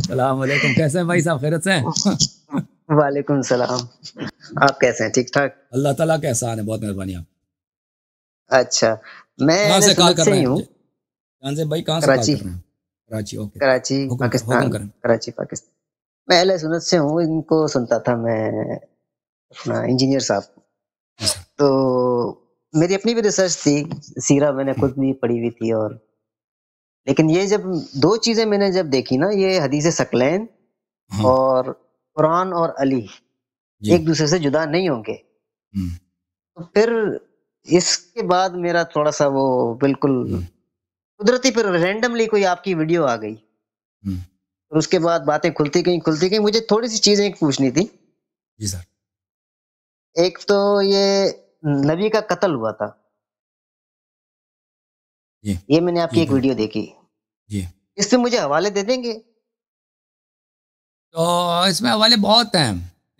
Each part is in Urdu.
السلام علیکم کیسے ہیں بھائی صاحب خیرت سے وعلیکم السلام آپ کیسے ہیں ٹھیک ٹھاک اللہ تعالیٰ کا احسان ہے بہت مہربانی آپ اچھا میں کہاں سے کال کر رہے ہوں کہاں سے بھائی کہاں سے کال کر رہے ہیں کراچی پاکستان کراچی پاکستان میں اہل سنت سے ہوں ان کو سنتا تھا میں اپنا انجینئر صاحب اچھا۔ تو میری اپنی بھی ریسرچ تھی سیرہ میں نے خود بھی پڑھی ہوئی تھی اور لیکن یہ جب دو چیزیں میں نے جب دیکھی نا یہ حدیث سکلین اور قرآن اور علی جی۔ ایک دوسرے سے جدا نہیں ہوں گے تو پھر اس کے بعد میرا تھوڑا سا وہ بالکل قدرتی پھر رینڈملی کوئی آپ کی ویڈیو آ گئی اس کے بعد باتیں کھلتی گئیں کھلتی گئیں مجھے تھوڑی سی چیزیں پوچھنی تھی جی ایک تو یہ نبی کا قتل ہوا تھا جی یہ میں نے آپ کی جی، ایک جی۔ ویڈیو دیکھی جی اس سے مجھے حوالے دے دیں گے تو اس میں حوالے بہت ہیں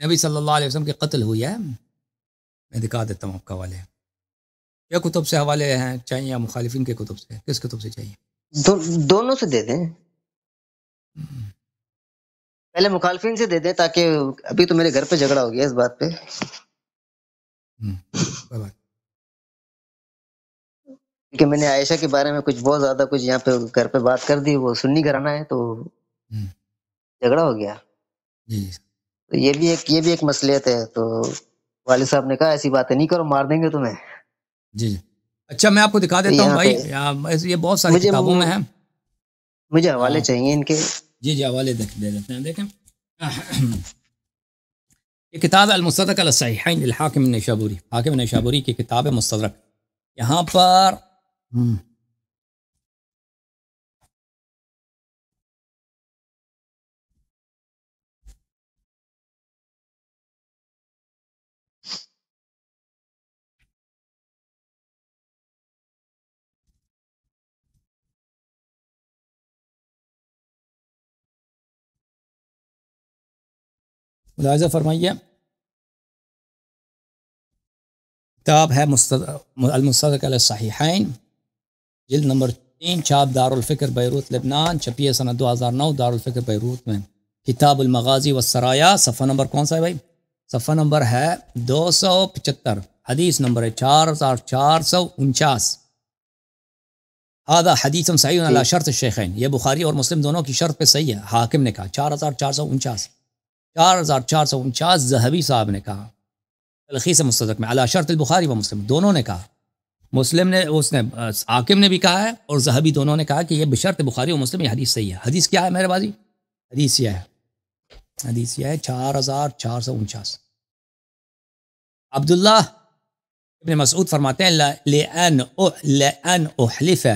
نبی صلی اللہ علیہ وسلم کے قتل ہوئی ہے میں دکھا دیتا ہوں آپ کا حوالے کیا کتب سے حوالے ہیں چاہیے یا مخالفین کے کتب سے کس کتب سے چاہیے دونوں سے دے دیں پہلے مخالفین سے دے دیں تاکہ ابھی تو میرے گھر پہ جھگڑا ہو گیا اس بات پہ بات کہ میں نے عائشہ کے بارے میں کچھ بہت زیادہ کچھ یہاں پہ گھر پہ بات کر دی وہ سنی گھرانا ہے تو جھگڑا ہو گیا جی۔ تو یہ بھی ایک یہ بھی ایک مسئلہ ہے تو والد صاحب نے کہا ایسی باتیں نہیں کرو مار دیں گے تمہیں جی اچھا میں آپ کو دکھا دیتا ہوں بھائی یہ بہت ساری کتابوں میں ہیں مجھے حوالے ہاں۔ چاہیے ان کے جی جی حوالے دے دیتے ہیں دیکھیں یہ کتاب المصدق الصحیحین الحاکم نشابوری حاکم نشابوری کی کتاب مستدرک یہاں پر ملاحظہ فرمائیے کتاب ہے المصدق علی الصحیحین جلد نمبر تین دارالفکر بیروت لبنان چھپیے سنت دو ہزار نو دارالفکر بیروت میں کتاب المغازی و سرایا صفحہ نمبر کون سا ہے بھائی صفحہ نمبر ہے دو سو پچہتر حدیث نمبر ہے چار ہزار چار سو انچاس آدھا حدیث اللہ شرط شیخین یہ بخاری اور مسلم دونوں کی شرط پہ صحیح ہے حاکم نے کہا چار ہزار چار سو انچاس چار ہزار چار سو انچاس زہبی صاحب نے کہا تلخی سے مستدق میں اللہ شرط البخاری و مسلم دونوں نے کہا مسلم نے اس نے عاقم نے بھی کہا ہے اور زہبی دونوں نے کہا کہ یہ بشرط بخاری و مسلم یہ حدیث صحیح ہے حدیث کیا ہے میرے بازی حدیث یہ ہے حدیث یہ ہے چار ہزار چار سو انچاس عبداللہ ابن مسعود فرماتے ہیں لئن لئن احلف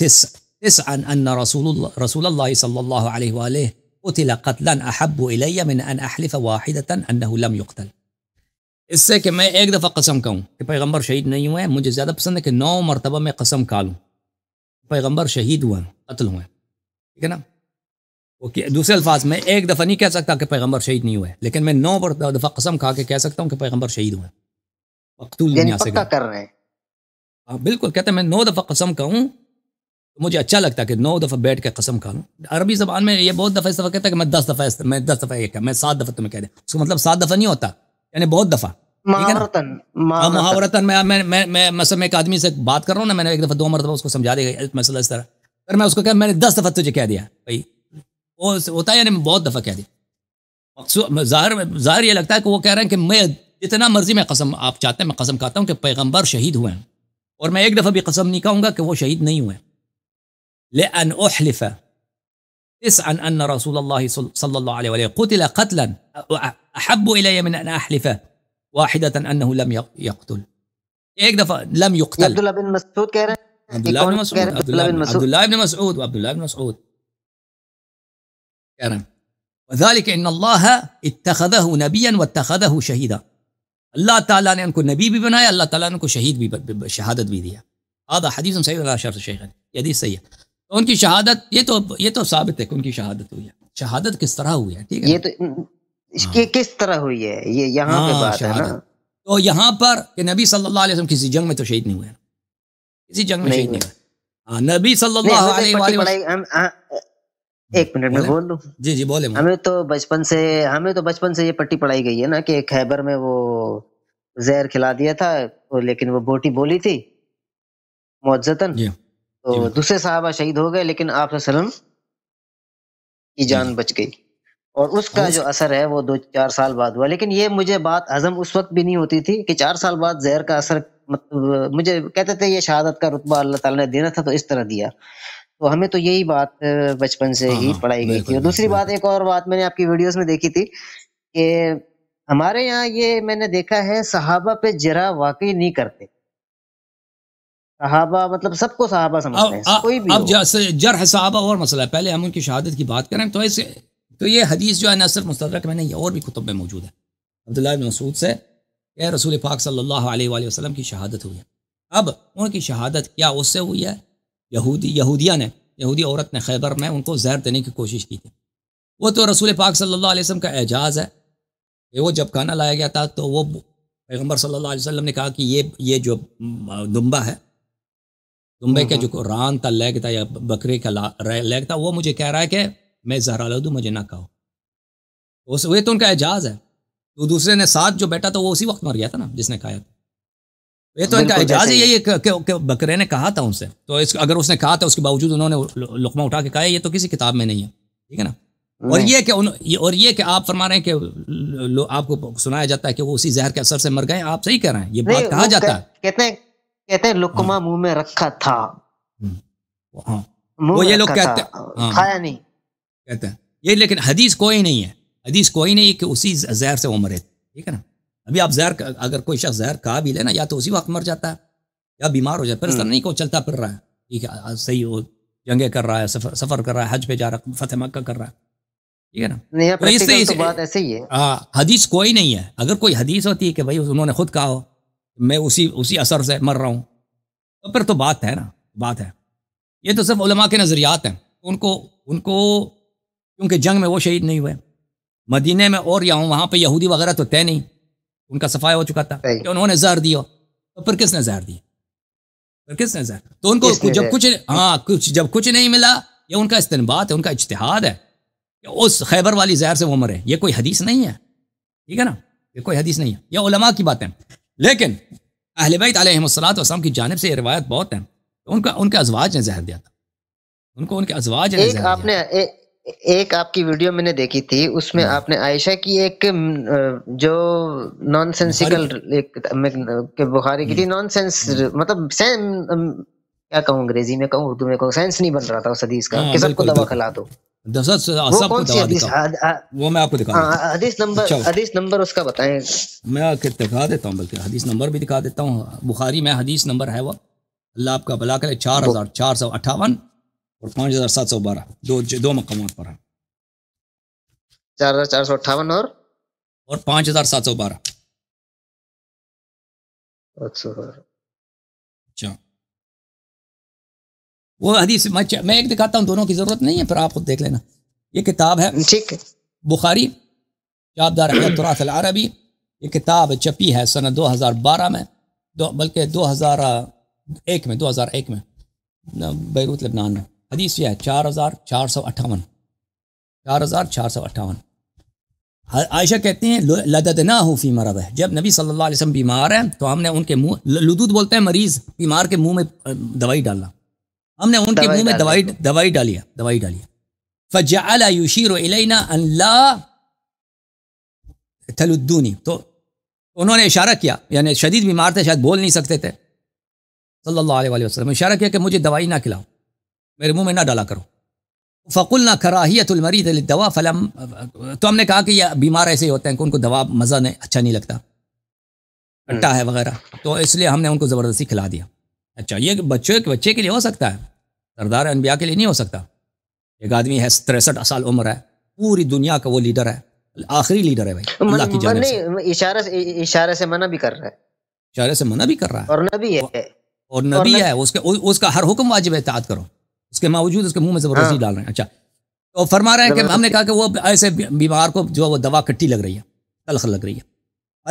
تس تسعا ان رسول الله رسول الله صلى الله عليه واله قتل قتلا احب الي من ان احلف واحده انه لم يقتل اس سے کہ میں ایک دفعہ قسم کہوں کہ پیغمبر شہید نہیں ہوئے مجھے زیادہ پسند ہے کہ نو مرتبہ میں قسم کھا لوں پیغمبر شہید ہوئے قتل ہوئے ٹھیک ہے نا اوکے دوسرے الفاظ میں ایک دفعہ نہیں کہہ سکتا کہ پیغمبر شہید نہیں ہوئے لیکن میں نو دفعہ قسم کھا کے کہہ سکتا ہوں کہ پیغمبر شہید ہوئے مقتول یعنی کر رہے ہاں بالکل کہتے ہیں میں نو دفعہ قسم کہوں تو مجھے اچھا لگتا ہے کہ نو دفعہ بیٹھ کے قسم کھا لوں عربی زبان میں یہ بہت دفعہ اس دفعہ کہتا ہے کہ میں دس دفعہ میں دس دفعہ یہ کہ میں سات دفعہ تمہیں کہہ دیں اس کا مطلب سات دفعہ نہیں ہوتا یعنی بہت دفعہ ہاں، میں ایک آدمی سے بات کر رہا ہوں نا میں نے ایک دفعہ دو مرتبہ اس اس کو سمجھا دیا مسئلہ طرح پھر میں اس کو کہا میں نے دس دفعہ تجھے کہہ دیا بھائی وہ ہوتا ہے یعنی بہت دفعہ کہہ دیا ظاہر ظاہر یہ لگتا ہے کہ وہ کہہ رہے ہیں کہ میں جتنا مرضی میں قسم آپ چاہتے ہیں میں قسم کہتا ہوں کہ پیغمبر شہید ہوئے ہیں اور میں ایک دفعہ بھی قسم نہیں کہوں گا کہ وہ شہید نہیں ہوئے لے ان تسعا أن رسول الله صلى الله عليه وسلم قتل قتلا أحب إلي من أن أحلف واحدة أنه لم يقتل هيك دفع لم يقتل عبد الله بن مسعود عبد الله بن مسعود عبد الله بن مسعود عبد الله بن مسعود وعبد الله بن مسعود كرم وذلك ان الله اتخذه نبيا واتخذه شهيدا الله تعالى ان يكون نبي ببنايه الله تعالى ان يكون شهيد بشهاده بيديا هذا حديث سيدنا شرط الشيخ يدي سيء تو ان کی شہادت یہ تو یہ تو ثابت ہے کہ ان کی شہادت ہوئی ہے شہادت کس طرح ہوئی ہے ٹھیک ہے یہ تو اس کی ہاں۔ کس طرح ہوئی ہے یہ یہاں پہ ہاں، بات ہے نا تو یہاں پر کہ نبی صلی اللہ علیہ وسلم کسی جنگ میں تو شہید نہیں ہوئے کسی جنگ میں شہید نہیں ہوئے ہاں، نبی صلی اللہ علیہ وسلم ایک منٹ میں بول دوں جی جی بولے ہمیں تو بچپن سے ہمیں تو بچپن سے یہ پٹی پڑھائی گئی ہے نا کہ خیبر میں وہ زہر کھلا دیا تھا لیکن وہ بوٹی بولی تھی موجزتن جی۔ تو جی۔ دوسرے صحابہ شہید ہو گئے لیکن آپ وسلم کی جان جی۔ بچ گئی اور اس کا جو اثر ہے وہ دو چار سال بعد ہوا لیکن یہ مجھے بات ہضم اس وقت بھی نہیں ہوتی تھی کہ چار سال بعد زہر کا اثر مطلب مجھے کہتے تھے یہ شہادت کا رتبہ اللہ تعالیٰ نے دینا تھا تو اس طرح دیا تو ہمیں تو یہی بات بچپن سے ہی ہاں، ہاں، پڑھائی گئی تھی اور دوسری بات ایک اور بات میں نے آپ کی ویڈیوز میں دیکھی تھی کہ ہمارے یہاں یہ میں نے دیکھا ہے صحابہ پہ جرا واقعی نہیں کرتے صحابہ مطلب سب کو صحابہ اب جیسے جر اور مسئلہ ہے پہلے ہم ان کی شہادت کی بات کریں تو ایسے تو یہ حدیث جو ہے نہ صرف مستدرک میں نے اور بھی کتب میں موجود ہے عبداللہ بن مسعود سے کہ رسول پاک صلی اللہ علیہ وآلہ وسلم کی شہادت ہوئی ہے اب ان کی شہادت کیا اس سے ہوئی ہے یہودی یہودیہ نے یہودی عورت نے خیبر میں ان کو زہر دینے کی کوشش کی تھی وہ تو رسول پاک صلی اللہ علیہ وسلم کا اعجاز ہے کہ وہ جب کھانا لایا گیا تھا تو وہ پیغمبر صلی اللہ علیہ وسلم نے کہا کہ یہ یہ جو دمبا ہے دمبے کے ہاں، ہاں۔ جو ران تھا لیگ تھا یا بکرے کا لیگ تھا وہ مجھے کہہ رہا ہے کہ میں زہرا دوں مجھے نہ اس وہ تو ان کا اعجاز ہے تو دوسرے نے ساتھ جو بیٹھا تھا وہ اسی وقت مر گیا تھا نا جس نے کہا یہ تو ان کا اعجاز بکرے نے کہا تھا ان سے تو اگر اس نے کہا تھا اس کے باوجود انہوں نے لقمہ اٹھا کے کہا یہ تو کسی کتاب میں نہیں ہے ٹھیک ہے نا ہاں۔ اور یہ کہ اور یہ کہ آپ فرما رہے ہیں کہ آپ کو سنایا جاتا ہے کہ وہ اسی زہر کے اثر سے مر گئے آپ صحیح کہہ رہے ہیں یہ بات کہا جاتا ہے کہتے ہیں لکما منہ میں رکھا تھا وہ یہ لوگ کہتے ہیں کھایا نہیں کہتے ہیں یہ لیکن حدیث کوئی نہیں ہے حدیث کوئی نہیں کہ اسی زہر سے وہ مرے ٹھیک ہے نا ابھی آپ زہر اگر کوئی شخص زہر کھا بھی لے نا یا تو اسی وقت مر جاتا ہے یا بیمار ہو جاتا ہے پھر نہیں کو چلتا پھر رہا ہے ٹھیک ہے صحیح ہو جنگے کر رہا ہے سفر, سفر کر رہا ہے حج پہ جا رہا ہے فتح مکہ کر رہا ہے ٹھیک ہے نا تو اس سے ہی ہے حدیث کوئی نہیں ہے اگر کوئی حدیث ہوتی ہے کہ بھائی انہوں نے خود کہا ہو میں اسی اسی اثر سے مر رہا ہوں تو پھر تو بات ہے نا بات ہے یہ تو صرف علماء کے نظریات ہیں ان کو ان کو کیونکہ جنگ میں وہ شہید نہیں ہوئے مدینہ میں اور یا ہوں وہاں پہ یہودی وغیرہ تو طے نہیں ان کا صفایا ہو چکا تھا کہ انہوں نے زہر دیا تو پھر کس نے زہر پھر کس نے زہر تو ان کو جب کچھ ہاں کچھ جب کچھ نہیں ملا یہ ان کا استنبات ہے ان کا اجتہاد ہے کہ اس خیبر والی زہر سے وہ مرے یہ کوئی حدیث نہیں ہے ٹھیک ہے نا یہ کوئی حدیث نہیں ہے یہ علماء کی بات ہے لیکن اہل بیت علیہ السلات وسلام کی جانب سے یہ روایت بہت ہے ان کا ان کے ازواج نے زہر دیا تھا ان کو ان کے ازواج نے ایک آپ نے ایک آپ کی ویڈیو میں نے دیکھی تھی اس میں ہاں۔ آپ نے عائشہ کی ایک جو نان سینسیکل بخاری کی تھی نان ہاں۔ سینس ہاں۔ مطلب کیا کہوں انگریزی میں کہوں اردو میں کہوں سینس نہیں بن رہا تھا اس حدیث کا کہ سب کو دوا کھلا دو دکھا دکھا دکھا وہ وہ میں میں میں آپ آپ کو حدیث حدیث حدیث حدیث نمبر نمبر نمبر نمبر اس کا کا بتائیں دیتا دیتا ہوں ہوں بلکہ بھی بخاری ہے اللہ بلا کرے چار ہزار چار سو اٹھاون اور پانچ ہزار سات سو بارہ دو دو مقامات پر ہے چار ہزار چار سو اٹھاون اور پانچ ہزار سات سو بارہ اچھا وہ حدیث میں ایک دکھاتا ہوں دونوں کی ضرورت نہیں ہے پھر آپ خود دیکھ لینا یہ کتاب ہے ٹھیک بخاری احمد دار تراث العربی یہ کتاب چپی ہے سن دو ہزار بارہ میں دو بلکہ دو ہزار ایک میں دو ہزار ایک میں بیروت لبنان میں حدیث یہ ہے چار ہزار چار سو اٹھاون چار ہزار چار سو اٹھاون عائشہ کہتے ہیں نہ ہو فی مرب ہے جب نبی صلی اللہ علیہ وسلم بیمار ہیں تو ہم نے ان کے منہ لدود بولتے ہیں مریض بیمار کے منہ میں دوائی ڈالنا ہم نے ان کے منہ میں دوائی دوائی ڈالیا دوائی ڈالی فجیر وََ اللہ الدونی تو انہوں نے اشارہ کیا یعنی شدید بیمار تھے شاید بول نہیں سکتے تھے صلی اللہ علیہ وسلم اشارہ کیا کہ مجھے دوائی نہ کھلاؤ میرے منہ میں نہ ڈالا کرو فقل نہ کراہیت المریض دوا فلم تو ہم نے کہا کہ یہ بیمار ایسے ہی ہوتے ہیں کہ ان کو دوا مزہ نہیں اچھا نہیں لگتا کٹا ہے وغیرہ تو اس لیے ہم نے ان کو زبردستی کھلا دیا اچھا یہ بچے کے بچے کے لیے ہو سکتا ہے سردار انبیاء کے لیے نہیں ہو سکتا ایک آدمی ہے تریسٹھ سال عمر ہے پوری دنیا کا وہ لیڈر ہے آخری لیڈر ہے بھائی اللہ کی جانب سے اشارہ سے اشارہ سے منع بھی کر رہا ہے اشارے سے منع بھی کر رہا ہے اور نبی ہے اور نبی ہے اس کے اس کا ہر حکم واجب اطاعت کرو اس کے موجود اس کے منہ میں زبردستی ہاں۔ ڈال رہے ہیں اچھا تو فرما رہے ہیں کہ ہم نے کہا کہ وہ ایسے بیمار کو جو وہ دوا کٹی لگ رہی ہے تلخ لگ رہی ہے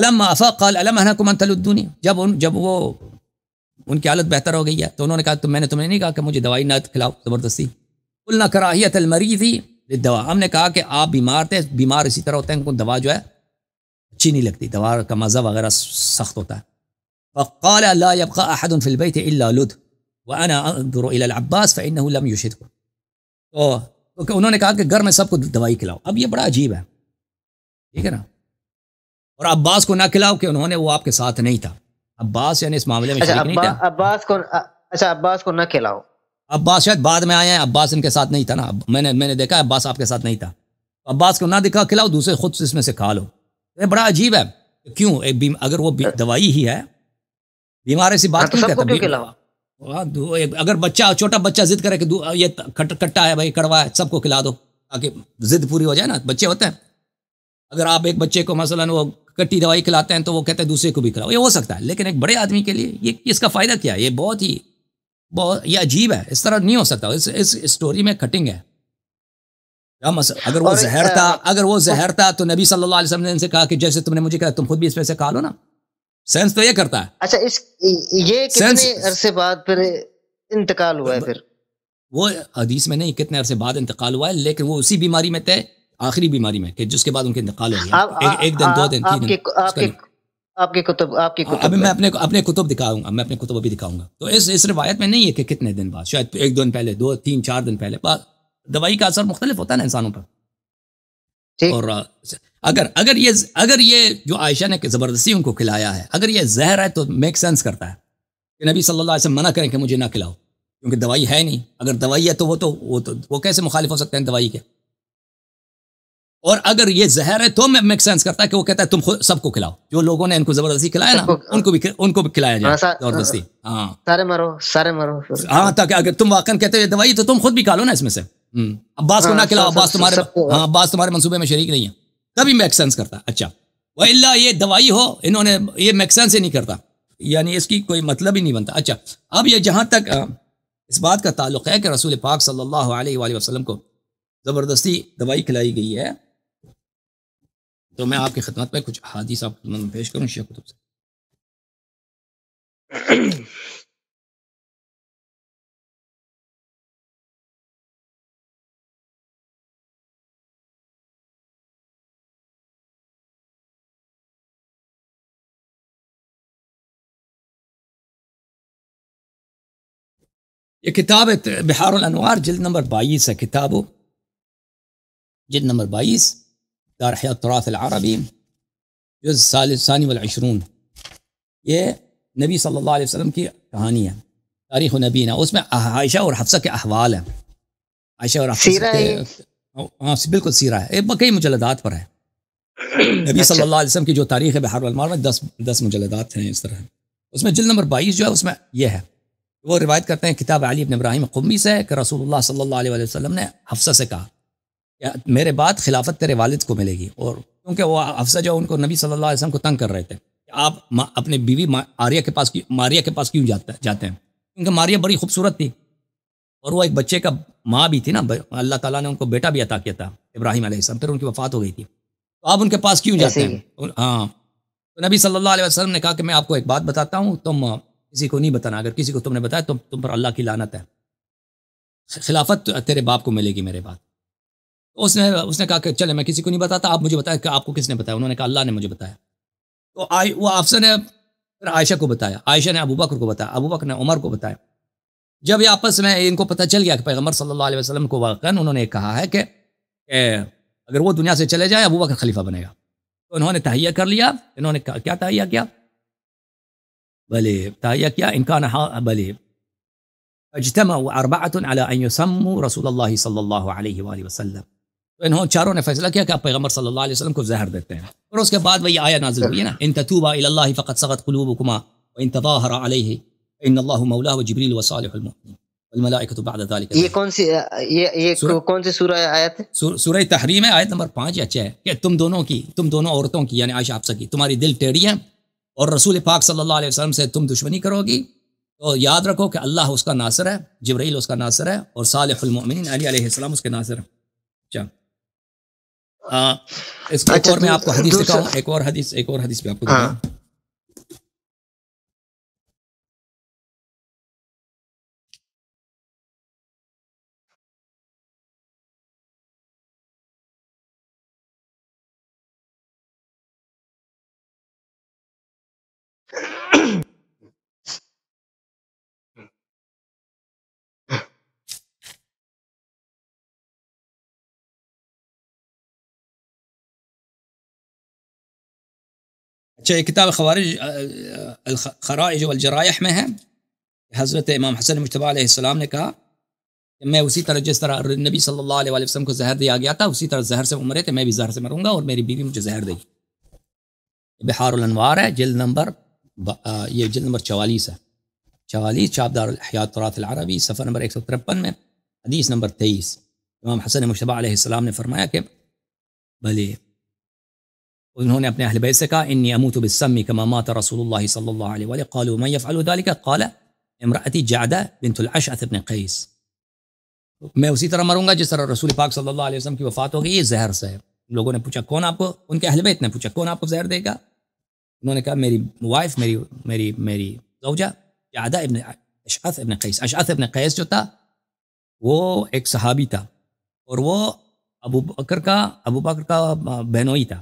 علم افاق قال علم انکم کمن تلدونی جب ان جب وہ ان کی حالت بہتر ہو گئی ہے تو انہوں نے کہا تو میں نے تمہیں نہیں کہا کہ مجھے دوائی نہ کھلاؤ زبردستی کل نہ کرایہ تل تھی دوا ہم نے کہا کہ آپ بیمار تھے بیمار اسی طرح ہوتے ہیں ان کو دوا جو ہے اچھی نہیں لگتی دوا کا مزہ وغیرہ سخت ہوتا ہے فقال لا يبقى احد في البيت الا لد وانا انظر الى العباس فانه لم تو انہوں نے کہا کہ گھر میں سب کو دوائی کھلاؤ اب یہ بڑا عجیب ہے ٹھیک ہے نا اور عباس کو نہ کھلاؤ کہ انہوں نے وہ آپ کے ساتھ نہیں تھا عباس یعنی اس معاملے میں اچھا، شریک نہیں تھا عباس کو اچھا عباس کو نہ کھلاؤ عباس شاید بعد میں آیا ہے عباس ان کے ساتھ نہیں تھا نا میں نے میں نے دیکھا عباس آپ کے ساتھ نہیں تھا عباس کو نہ دکھا کھلاؤ دوسرے خود اس میں سے کھا لو یہ بڑا عجیب ہے کیوں اگر وہ اچھا۔ دوائی ہی ہے بیمار ایسی بات نہیں اچھا، کرتا اگر بچہ چھوٹا بچہ ضد کرے کہ یہ کٹا ہے بھائی کڑوا ہے سب کو کھلا دو تاکہ ضد پوری ہو جائے نا بچے ہوتے ہیں اگر آپ ایک بچے کو مثلاً وہ کٹی دوائی کھلاتے ہیں تو وہ کہتے ہیں دوسرے کو بھی کھلاؤ یہ ہو سکتا ہے لیکن ایک بڑے آدمی کے لیے یہ اس کا فائدہ کیا ہے یہ بہت ہی بہت یہ عجیب ہے اس طرح نہیں ہو سکتا اس اسٹوری میں کٹنگ ہے اگر اگر وہ وہ زہر زہر تھا تھا تو نبی صلی اللہ علیہ وسلم نے ان سے کہا کہ جیسے تم نے مجھے کہا تم خود بھی اس میں سے کھا لو نا سینس تو یہ کرتا ہے اچھا اس یہ کتنے عرصے بعد پھر انتقال ہوا ہے پھر وہ حدیث میں نہیں کتنے عرصے بعد انتقال ہوا ہے لیکن وہ اسی بیماری میں تھے آخری بیماری میں کہ جس کے بعد ان کے انتقال ہو گیا ایک دن دن دن دو تین ابھی میں اپنے اپنے کتب دکھاؤں گا میں اپنے کتب ابھی دکھاؤں گا تو اس اس روایت میں نہیں ہے کہ کتنے دن بعد شاید ایک دن پہلے دو تین چار دن پہلے دوائی کا اثر مختلف ہوتا ہے نا انسانوں پر اور اگر اگر اگر یہ یہ جو عائشہ نے کہ زبردستی ان کو کھلایا ہے اگر یہ زہر ہے تو میک سینس کرتا ہے کہ نبی صلی اللہ علیہ وسلم منع کریں کہ مجھے نہ کھلاؤ کیونکہ دوائی ہے نہیں اگر دوائی ہے تو وہ تو وہ تو وہ کیسے مخالف ہو سکتے ہیں دوائی کے اور اگر یہ زہر ہے تو میں سینس کرتا ہے کہ وہ کہتا ہے تم خود سب کو کھلاؤ جو لوگوں نے ان کو زبردستی کھلایا نا ان کو بھی ان کو بھی کھلایا جائے ہاں، زبردستی ہاں ہاں سارے سارے مرو مرو ہاں، تاکہ اگر تم کہتے ہو دوائی تو تم خود بھی کھا لو نا اس میں سے عباس کو ہاں، نہ کھلاؤ عباس تمہارے ہاں عباس تمہارے منصوبے میں شریک نہیں ہے تبھی میک سینس کرتا اچھا وہ اللہ یہ دوائی ہو انہوں نے یہ میک سینس ہی نہیں کرتا یعنی اس کی کوئی مطلب ہی نہیں بنتا اچھا اب یہ جہاں تک اس بات کا تعلق ہے کہ رسول پاک صلی اللہ علیہ وسلم کو زبردستی دوائی کھلائی گئی ہے تو میں آپ کی خدمت میں کچھ حادیث آپ میں پیش کروں شیخ کتب سے یہ بحار الانوار جلد نمبر بائیس ہے جلد نمبر بائیس دار التراث العربی جز ثانی والعشرون یہ نبی صلی اللہ علیہ وسلم کی کہانی ہے تاریخ النبین ہے اس میں عائشہ اور حفصہ کے احوال ہیں عائشہ اور حفصہ ہاں بالکل سیرہ ہے کئی مجلدات پر ہے نبی صلی اچھا۔ اللہ علیہ وسلم کی جو تاریخ ہے بحر المار میں دس دس مجلدات ہیں اس طرح اس میں جلد نمبر بائیس جو ہے اس میں یہ ہے وہ روایت کرتے ہیں کتاب علی ابن ابراہیم قمی سے کہ رسول اللہ صلی اللہ علیہ وسلم نے حفصہ سے کہا میرے بعد خلافت تیرے والد کو ملے گی اور کیونکہ وہ افسر جو ان کو نبی صلی اللہ علیہ وسلم کو تنگ کر رہے تھے کہ آپ اپنے بیوی آریہ کے پاس ماریہ کے پاس کیوں جاتا جاتے ہیں کیونکہ ماریہ بڑی خوبصورت تھی اور وہ ایک بچے کا ماں بھی تھی نا اللہ تعالیٰ نے ان کو بیٹا بھی عطا کیا تھا ابراہیم علیہ السلام پھر ان کی وفات ہو گئی تھی تو آپ ان کے پاس کیوں جاتے ہیں ہاں تو نبی صلی اللہ علیہ وسلم نے کہا کہ میں آپ کو ایک بات بتاتا ہوں تم کسی کو نہیں بتانا اگر کسی کو تم نے بتایا تو تم پر اللہ کی لانت ہے خلافت تیرے باپ کو ملے گی میرے بات اس نے اس نے کہا کہ چلے میں کسی کو نہیں بتاتا آپ مجھے بتایا کہ آپ کو کس نے بتایا انہوں نے کہا اللہ نے مجھے بتایا تو آئی وہ افسر نے پھر عائشہ کو بتایا عائشہ نے ابو بکر کو بتایا ابو بکر نے عمر کو بتایا جب یہ آپس میں ان کو پتہ چل گیا کہ پیغمبر صلی اللہ علیہ وسلم کو انہوں نے کہا ہے کہ اگر وہ دنیا سے چلے جائے ابو بکر خلیفہ بنے گا تو انہوں نے تہیہ کر لیا انہوں نے کیا تہیا کیا بلے تہیا کیا ان کا علی ان يسموا رسول اللہ صلی اللہ علیہ وسلم تو انہوں چاروں نے فیصلہ کیا کہ آپ پیغمبر صلی اللہ علیہ وسلم کو زہر دیتے ہیں اور اس کے بعد ہے سورہ تحریم آیت نمبر 5 یا کہ تم دونوں کی تم دونوں عورتوں کی یعنی عائشہ حفصہ کی تمہاری دل ٹیڑھی ہے اور رسول پاک صلی اللہ علیہ وسلم سے تم دشمنی کرو گی تو یاد رکھو کہ اللہ اس کا ناصر ہے جبریل اس کا ناصر ہے اور صالح المؤمنین علی علیہ السلام اس کے ناصر ہے اس ایک اچھا، اور میں آپ کو حدیث دکھاؤں ایک اور حدیث ایک اور حدیث پہ آپ کو ہاں۔ دکھاؤں اچھا کتاب خوارج الخوار والجرائح میں ہے حضرت امام حسن مشتبہ علیہ السلام نے کہا کہ میں اسی طرح جس طرح نبی صلی اللہ علیہ وسلم کو زہر دیا گیا تھا اسی طرح زہر سے عمر ہے کہ میں بھی زہر سے مروں گا اور میری بیوی مجھے زہر دے گی بہار الانوار ہے جلد نمبر یہ جلد نمبر چوالیس ہے چوالیس چابدار الحیات دارالحیات العربی صفحہ نمبر ایک سو ترپن میں حدیث نمبر تیئیس امام حسن مشتبہ علیہ السلام نے فرمایا کہ بھلے ومن هنا ابن اهل بيسكا اني اموت بالسم كما مات رسول الله صلى الله عليه واله قالوا من يفعل ذلك؟ قال امراتي جعده بنت الاشعث بن قيس میں اسی طرح مروں گا جس طرح رسول پاک صلی اللہ علیہ وسلم کی وفات ہو گئی یہ زہر سے لوگوں نے پوچھا کون آپ کو ان کے اہل بیت نے پوچھا کون آپ کو زہر دے گا انہوں نے کہا میری وائف میری میری میری زوجہ جعدہ ابن اشعث ابن قیس اشعث ابن قیس جو تھا وہ ایک صحابی تھا اور وہ ابو بکر کا ابو بکر کا بہنوئی تھا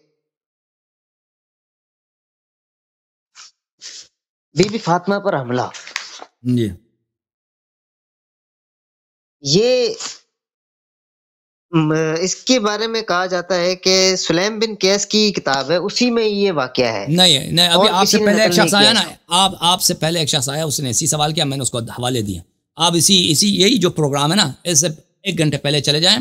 بی بی فاطمہ پر حملہ جی یہ اس کے بارے میں کہا جاتا ہے کہ سلیم بن کیس کی کتاب ہے اسی میں یہ واقعہ ہے نہیں نہیں ابھی آپ آپ آپ سے سے پہلے پہلے ایک ایک شخص شخص آیا آیا نا اس نے اسی سوال کیا میں نے اس کو حوالے دیا آپ اسی اسی یہی جو پروگرام ہے نا اس سے ایک گھنٹے پہلے چلے جائیں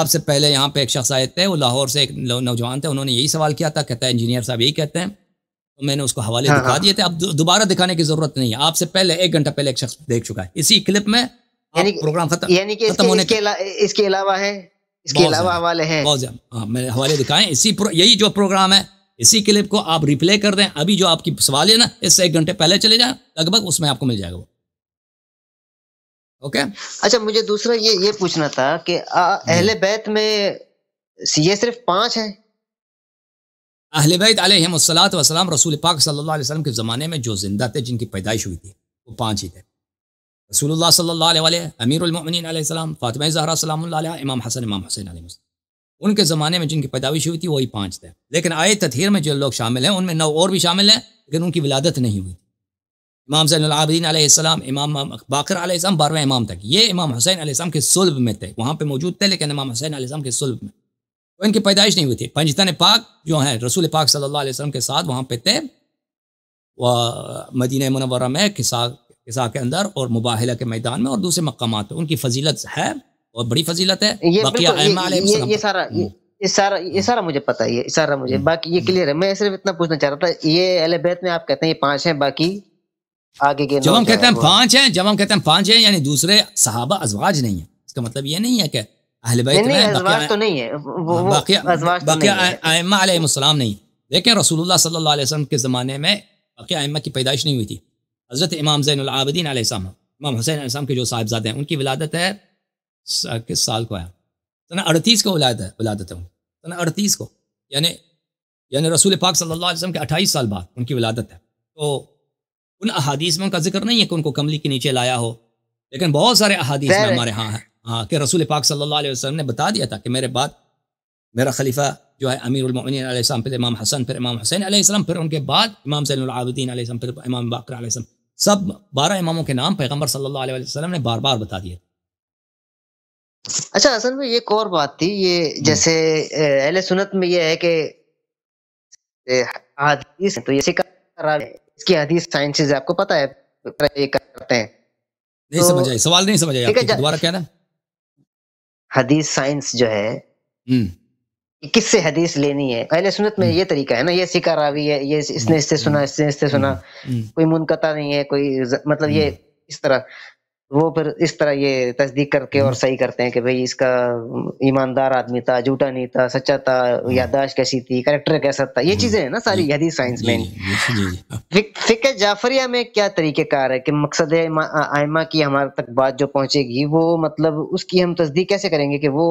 آپ سے پہلے یہاں پہ ایک شخص آئے تھے وہ لاہور سے ایک نوجوان تھے انہوں نے یہی سوال کیا تھا کہتا ہے انجینئر صاحب یہی کہتے ہیں میں نے اس کو حوالے ہاں، دکھا ہاں۔ دیے تھے اب دوبارہ دکھانے کی ضرورت نہیں ہے آپ سے پہلے ایک گھنٹہ پہلے ایک شخص دیکھ چکا ہے اسی کلپ میں یعنی پروگرام ختم یعنی کہ ختم اس, ہونے کے اس کے علاوہ ہے اس کے علاوہ حوالے ہیں بہت زیادہ ہاں، میں حوالے دکھائیں اسی یہی جو پروگرام ہے اسی کلپ کو آپ ریپلے کر دیں ابھی جو آپ کی سوال ہے نا اس سے ایک گھنٹے پہلے چلے جائیں لگ بھگ اس میں آپ کو مل جائے گا اوکے اچھا مجھے دوسرا یہ یہ پوچھنا تھا کہ اہل جی۔ بیت میں یہ صرف پانچ ہیں اہل بیت علیہ السلاۃ وسلام وسلم رسول پاک صلی اللہ علیہ وسلم کے زمانے میں جو زندہ تھے جن کی پیدائش ہوئی تھی وہ پانچ ہی تھے رسول اللہ صلی اللہ علیہ وآلہ امیر المؤمنین علیہ السلام فاطمہ زہرا سلام اللہ علیہ امام حسن امام حسین علیہ وسلم ان کے زمانے میں جن کی پیدائش ہوئی تھی وہی پانچ تھے لیکن آئے تطہیر میں جو لوگ شامل ہیں ان میں نو اور بھی شامل ہیں لیکن ان کی ولادت نہیں ہوئی تھی امام زین العابدین علیہ السلام امام باقر علیہ السلام بارہویں امام تک یہ امام حسین علیہ السلام کے سلب میں تھے وہاں پہ موجود تھے لیکن امام حسین علیہ السلام کے سلب میں ان کی پیدائش نہیں ہوئی تھی پنجتن پاک جو ہیں رسول پاک صلی اللہ علیہ وسلم کے ساتھ وہاں پہ تھے وہ مدینہ منورہ میں کسا کسا کے اندر اور مباحلہ کے میدان میں اور دوسرے مقامات پہ ان کی فضیلت ہے اور بڑی فضیلت ہے بقیہ احمد علیہ وسلم یہ سارا یہ سارا یہ سارا مجھے پتا ہے یہ سارا مجھے باقی یہ کلیئر ہے میں صرف اتنا پوچھنا چاہ رہا تھا یہ اہل بیت میں آپ کہتے ہیں یہ پانچ ہیں باقی آگے کے جب ہم کہتے ہیں پانچ ہیں جب ہم کہتے ہیں پانچ ہیں یعنی دوسرے صحابہ ازواج نہیں ہیں اس کا مطلب یہ نہیں ہے کہ اہل بیت باقی باقیہ علیہ السلام نہیں لیکن رسول اللہ صلی اللہ علیہ وسلم کے زمانے میں باقیہ ائمہ کی پیدائش نہیں ہوئی تھی حضرت امام زین العابدین علیہ السلام امام حسین علیہ السلام کے جو صاحبزادے ہیں ان کی ولادت ہے سنا اڑتیس کو ولادت ہے ہے ولادت اڑتیس کو یعنی یعنی رسول پاک صلی اللہ علیہ وسلم کے اٹھائیس سال بعد ان کی ولادت ہے تو ان احادیث میں ان کا ذکر نہیں ہے کہ ان کو کملی کے نیچے لایا ہو لیکن بہت سارے احادیث ہمارے ہاں ہیں ہاں، کہ رسول پاک صلی اللہ علیہ وسلم نے بتا دیا تھا کہ میرے بعد میرا خلیفہ جو ہے امیر المعین علیہ السلام پھر امام حسن پھر امام حسین علیہ السلام پھر ان کے بعد امام زین العابدین علیہ السلام پھر امام باقر علیہ السلام سب بارہ اماموں کے نام پیغمبر صلی اللہ علیہ وسلم نے بار بار بتا دیا اچھا حسن یہ ایک اور بات تھی یہ جیسے اہل سنت میں یہ ہے کہ حدیث تو یہ سکھا اس کی حدیث سائنسز آپ کو پتا ہے یہ کرتے ہیں نہیں سمجھ آئی سوال نہیں سمجھ آئی دوبارہ کہنا ہے حدیث سائنس جو ہے کس سے حدیث لینی ہے اہل سنت میں یہ طریقہ ہے نا یہ سکھا راوی ہے یہ اس نے اس سے سنا اس نے اس سے سنا کوئی منقطع نہیں ہے کوئی مطلب یہ اس طرح وہ پھر اس طرح یہ تصدیق کر کے اور صحیح کرتے ہیں کہ بھئی اس کا ایماندار آدمی تھا جھوٹا نہیں تھا سچا تھا یاداشت کیسی تھی کریکٹر کیسا تھا یہ جی۔ چیزیں ہیں نا ساری سائنس جی۔ جی، میں جعفریہ میں کیا طریقہ کار ہے کہ مقصد آئمہ کی ہمارے تک بات جو پہنچے گی وہ مطلب اس کی ہم تصدیق کیسے کریں گے کہ وہ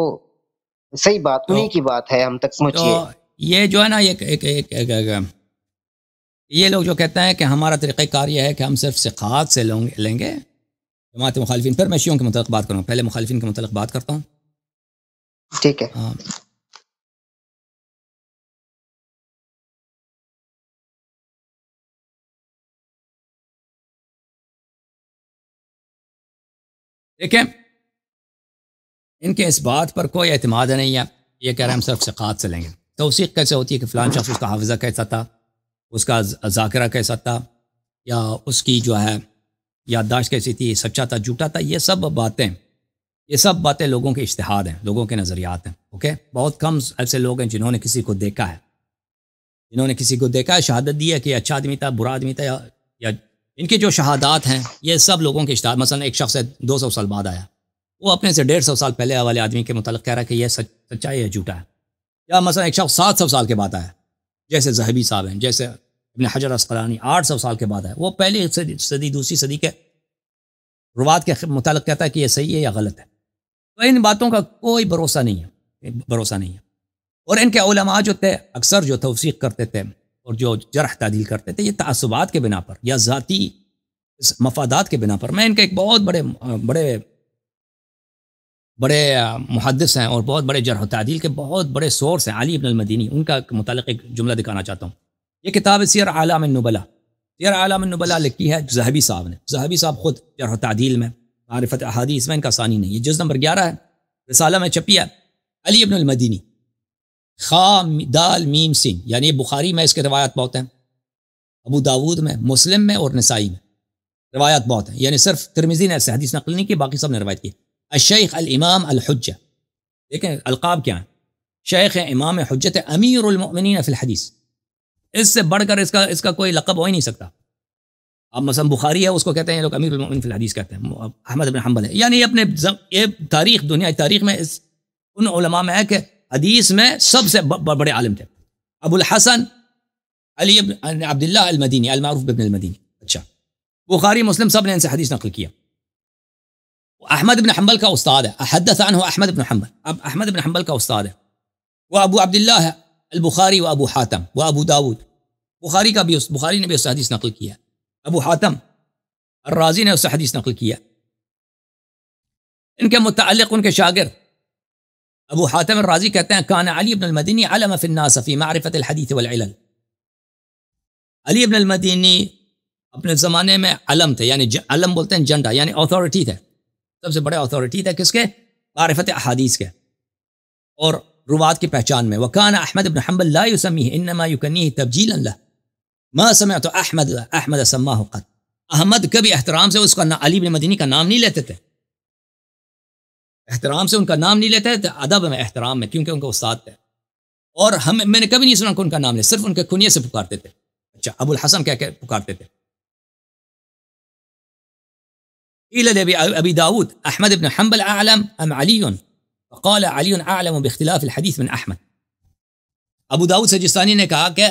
صحیح بات انہیں کی بات ہے ہم تک پہنچیے یہ جو ہے نا یہ لوگ جو کہتے ہیں کہ ہمارا طریقہ کار یہ ہے کہ ہم صرف سکھات سے لیں گے جماعت مخالفین پھر میں شیعوں کے متعلق بات کروں پہلے مخالفین کے متعلق بات کرتا ہوں ٹھیک ہے دیکھیں ان کے اس بات پر کوئی اعتماد نہیں ہے یہ کہہ رہے ہم صرف سے سے لیں گے توثیق کیسے ہوتی ہے کہ فلان شخص اس کا حافظہ کیسا تھا اس کا ذاکرہ کیسا تھا یا اس کی جو ہے یادداشت کیسی تھی یہ سچا تھا جھوٹا تھا یہ سب باتیں یہ سب باتیں لوگوں کے اشتہار ہیں لوگوں کے نظریات ہیں اوکے بہت کم ایسے لوگ ہیں جنہوں نے کسی کو دیکھا ہے جنہوں نے کسی کو دیکھا ہے شہادت دی ہے کہ اچھا آدمی تھا برا آدمی تھا یا ان کی جو شہادات ہیں یہ سب لوگوں کے اشتہار مثلا ایک شخص ہے دو سو سال بعد آیا وہ اپنے سے ڈیڑھ سو سال پہلے والے آدمی کے متعلق کہہ رہا ہے کہ یہ سچا ہے یا جھوٹا ہے یا مثلا ایک شخص سات سو سال کے بعد آیا جیسے ذہبی صاحب ہیں جیسے ابن حجر اسقلانی آٹھ سو سال کے بعد ہے وہ پہلی صدی صدی دوسری صدی کے رواد کے متعلق کہتا ہے کہ یہ صحیح ہے یا غلط ہے تو ان باتوں کا کوئی بھروسہ نہیں ہے بھروسہ نہیں ہے اور ان کے علماء جو تھے اکثر جو توثیق کرتے تھے اور جو جرح تعدیل کرتے تھے یہ تعصبات کے بنا پر یا ذاتی مفادات کے بنا پر میں ان کے ایک بہت بڑے بڑے بڑے محدث ہیں اور بہت بڑے جرح تعدیل کے بہت بڑے سورس ہیں علی ابن المدینی ان کا متعلق ایک جملہ دکھانا چاہتا ہوں یہ کتاب سیر عالم النبلا سیر عالم النبلا لکھی ہے زہبی صاحب نے زہبی صاحب خود جرح تعدیل میں عارفت احادیث میں ان کا ثانی نہیں یہ جز نمبر گیارہ ہے رسالہ میں ہے علی ابن المدینی خام دال میم سین یعنی بخاری میں اس کے روایات بہت ہیں ابو داود میں مسلم میں اور نسائی میں روایات بہت ہیں یعنی صرف ترمیزی نے ایسے حدیث نقل نہیں کی باقی سب نے روایت کی الشیخ الامام الحج دیکھیں القاب کیا ہیں شیخ امام حجت امیر المؤمنین فی الحدیث اس سے بڑھ کر اس کا اس کا کوئی لقب ہو ہی نہیں سکتا اب مثلا بخاری ہے اس کو کہتے ہیں لوگ امیر فی الحدیث کہتے ہیں احمد بن حنبل ہے یعنی اپنے یہ تاریخ دنیا تاریخ میں اس ان علماء میں ہے کہ حدیث میں سب سے بڑے عالم تھے ابو الحسن علی ابن یعنی عبداللہ المدینی المعروف ببن المدینی اچھا بخاری مسلم سب نے ان سے حدیث نقل کیا احمد بن حنبل کا استاد ہے حدث عنہ احمد بن حنبل اب احمد بن حنبل کا استاد ہے وہ ابو عبداللہ ہے البخاري وابو حاتم وابو داود بخاري كابي بخاري نبي حديث نقل كيا ابو حاتم الرازي نبي حديث نقل كيا ان كان متعلق ان كشاقر ابو حاتم الرازي كتان كان علي بن المديني علم في الناس في معرفه الحديث والعلل علي بن المديني ابن زمانه ما علمت يعني علم بولتن جندا يعني اوثوريتي تھا سب سے بڑے اوثوريتي تھا کس کے معرفه احاديث کے اور رواد کی پہچان میں وکان احمد ابن حنبل لا انما تبجیلا ما سمعت احمد احمد قد احمد کبھی احترام سے اس کا کا علی بن مدینی نام نہیں لیتے تھے احترام سے ان کا نام نہیں لیتے تھے ادب میں احترام میں کیونکہ ان کو استاد تھے اور ہم میں نے کبھی نہیں سنا کہ ان کا نام لے صرف ان کے کنیے سے پکارتے تھے اچھا ابو الحسن کہہ کے پکارتے تھے ابی داود احمد ابن حنبل اعلم ام علی علی اعلم باختلاف الحدیث من احمد ابو ابودا سجستانی نے کہا کہ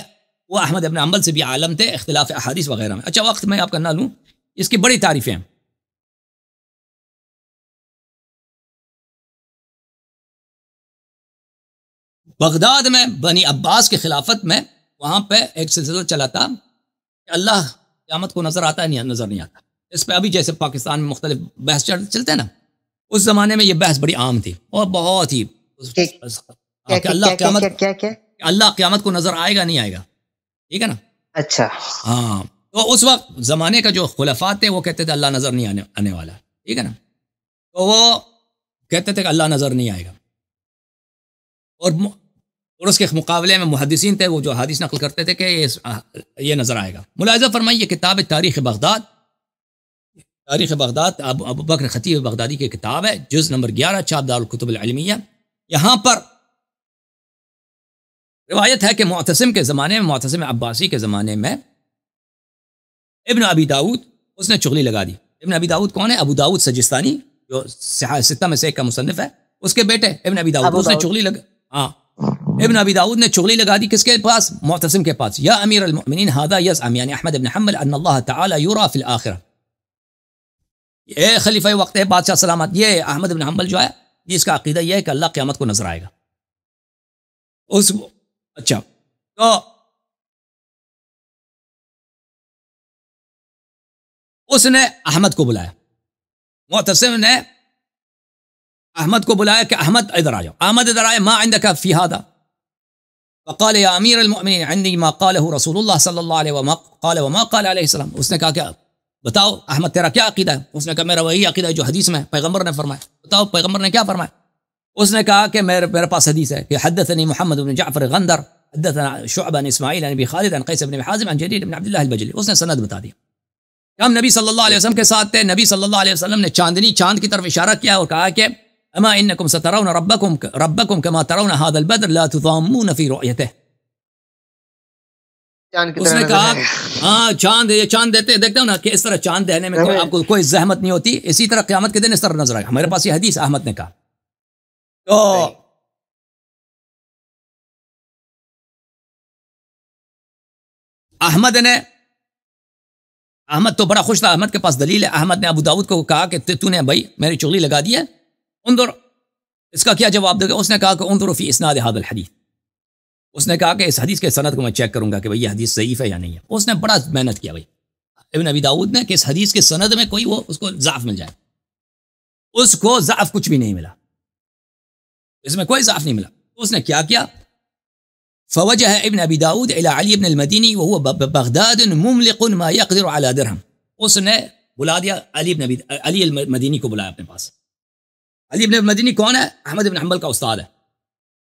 وہ احمد ابن عمل سے بھی عالم تھے اختلاف احادیث وغیرہ میں اچھا وقت میں آپ کرنا لوں اس کی بڑی تعریفیں ہیں بغداد میں بنی عباس کے خلافت میں وہاں پہ ایک سلسلہ چلا تھا کہ اللہ قیامت کو نظر آتا ہے نہیں نظر نہیں آتا اس پہ ابھی جیسے پاکستان میں مختلف بحث چلتے ہیں نا اس زمانے میں یہ بحث بڑی عام تھی اور بہت ہی اللہ قیامت اللہ قیامت کو نظر آئے گا نہیں آئے گا ٹھیک ہے نا اچھا ہاں تو اس وقت زمانے کا جو خلفات تھے وہ کہتے تھے اللہ نظر نہیں آنے والا ٹھیک ہے نا تو وہ کہتے تھے کہ اللہ نظر نہیں آئے گا اور اور اس کے مقابلے میں محدثین تھے وہ جو حادث نقل کرتے تھے کہ یہ نظر آئے گا ملاحظہ فرمائیے کتاب تاریخ بغداد تاریخ بغداد ابو اب بکر خطیب بغدادی کی کتاب ہے جز نمبر گیارہ چاپ دار القطب العلمیا یہاں پر روایت ہے کہ معتصم کے زمانے میں معتصم عباسی کے زمانے میں ابن ابی داود اس نے چغلی لگا دی ابن ابی داود کون ہے ابو داود سجستانی جو ستہ میں سے ایک کا مصنف ہے اس کے بیٹے ابن ابی داود اس نے چغلی لگا ہاں ابن ابی داود نے چغلی لگا دی کس کے پاس معتصم کے پاس یا امیر المؤمنین یس امیان یعنی احمد ابن حمل ان اللہ تعالی یورا فی الاخرہ خلیفہ وقت ہے بادشاہ سلامت یہ احمد بن حنبل جو ہے جس کا عقیدہ یہ ہے کہ اللہ قیامت کو نظر آئے گا اس اچھا تو اس نے احمد کو بلایا معتسم نے احمد کو بلایا کہ احمد ادھر ادرا احمد ادھر آئے ما عندك في هذا فقال يا امير المؤمنين عندي ما قاله رسول الله صلى الله عليه اللہ قال وما قال علیه السلام اس نے کہا کہ بتاؤ احمد تیرا کیا عقیدہ ہے اس نے کہا میرا وہی عقیدہ ہے جو حدیث میں پیغمبر نے فرمایا بتاؤ پیغمبر نے کیا فرمایا اس نے کہا کہ میرے میرے پاس حدیث ہے کہ محمد بن بن بن جعفر غندر حدثنا شعبہ عن عن عن عن اسماعیل ابی خالد قیس حازم البجلی اس نے سند بتا دیا ہم نبی صلی اللہ علیہ وسلم کے ساتھ تھے نبی صلی اللہ علیہ وسلم نے چاندنی چاند کی طرف اشارہ کیا اور کہا کہ اما انکم سترون ربکم ربکم ترون هذا البدر لا تضامون اس نے کہا ہاں چاند یہ چاند دیتے دیکھتے ہو کہ اس طرح چاند دینے میں آپ کو کوئی زحمت نہیں ہوتی اسی طرح قیامت کے دن اس طرح نظر آئے ہمارے پاس یہ حدیث احمد نے کہا تو احمد نے احمد تو بڑا خوش تھا احمد کے پاس دلیل ہے احمد نے ابو داود کو کہا کہ تو نے بھائی میری چولی لگا دی ہے اندر اس کا کیا جواب دے گا اس نے کہا کہ اندر فی اسناد حاد الحدیث اس نے کہا کہ اس حدیث کے صنعت کو میں چیک کروں گا کہ بھائی یہ حدیث صیف ہے یا نہیں ہے اس نے بڑا محنت کیا بھائی ابن ابی داود نے کہ اس حدیث کے صنعت میں کوئی وہ اس کو ضعف مل جائے اس کو ضعف کچھ بھی نہیں ملا اس میں کوئی ضعف نہیں ملا اس نے کیا کیا فوج ہے ابن ابی داود الی علی ابن المدینی وہ اس نے بلا دیا علی ابن علی المدینی کو بلایا اپنے پاس علی ابن المدینی کون ہے احمد ابن حنبل کا استاد ہے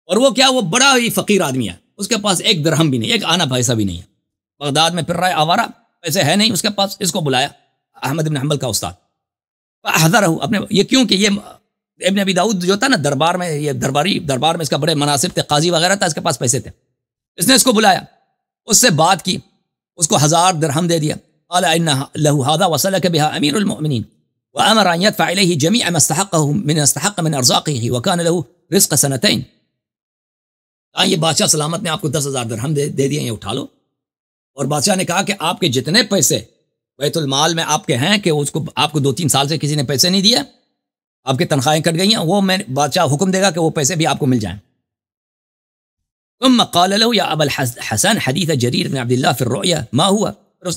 اور وہ کیا وہ بڑا ہی فقیر آدمی ہے اس کے پاس ایک درہم بھی نہیں ایک آنا پیسہ بھی نہیں ہے بغداد میں پھر رہا ہے آوارہ پیسے ہے نہیں اس کے پاس اس کو بلایا احمد ابن حمل کا استاد حضر رہو اپنے یہ کیوں کہ یہ ابن ابی داؤد جو تھا نا دربار میں یہ درباری دربار میں اس کا بڑے مناسب تھے قاضی وغیرہ تھا اس کے پاس پیسے تھے اس نے اس کو بلایا اس سے بات کی اس کو ہزار درہم دے دیا من امیر من ارزاقه وكان له رزق سنتين یہ بادشاہ سلامت نے آپ کو دس ہزار درہم دے دے دیے یہ اٹھا لو اور بادشاہ نے کہا کہ آپ کے جتنے پیسے بیت المال میں آپ کے ہیں کہ اس کو آپ کو دو تین سال سے کسی نے پیسے نہیں دیا آپ کی تنخواہیں کٹ گئی ہیں وہ میں بادشاہ حکم دے گا کہ وہ پیسے بھی آپ کو مل جائیں تم لو یا اب